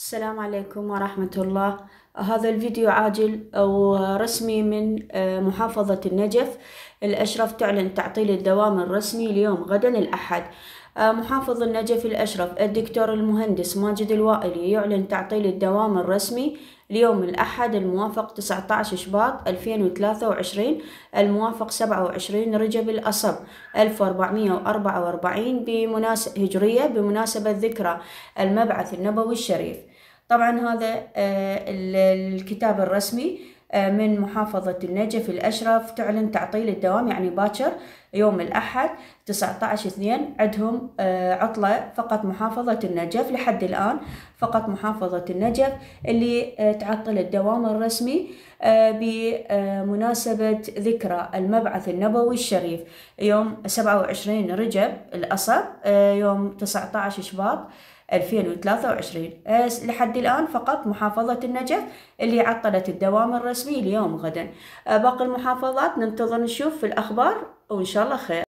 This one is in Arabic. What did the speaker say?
السلام عليكم ورحمة الله هذا الفيديو عاجل ورسمي من آه، محافظة النجف الأشرف تعلن تعطيل الدوام الرسمي اليوم غدا الأحد آه، محافظ النجف الأشرف الدكتور المهندس ماجد الوائلي يعلن تعطيل الدوام الرسمي ليوم الأحد الموافق 19 شباط 2023 الموافق 27 رجب الأصب 1444 بمناسبة هجرية بمناسبة ذكرى المبعث النبوي الشريف طبعا هذا آه، الكتاب الرسمي آه، من محافظة النجف الأشرف تعلن تعطيل الدوام يعني باكر يوم الأحد 19 2 عندهم آه، عطلة فقط محافظة النجف لحد الآن فقط محافظة النجف اللي آه، تعطل الدوام الرسمي بمناسبة ذكرى المبعث النبوي الشريف يوم 27 رجب الأصب يوم 19 شباط 2023 لحد الآن فقط محافظة النجف اللي عطلت الدوام الرسمي اليوم غدا باقي المحافظات ننتظر نشوف في الأخبار وإن شاء الله خير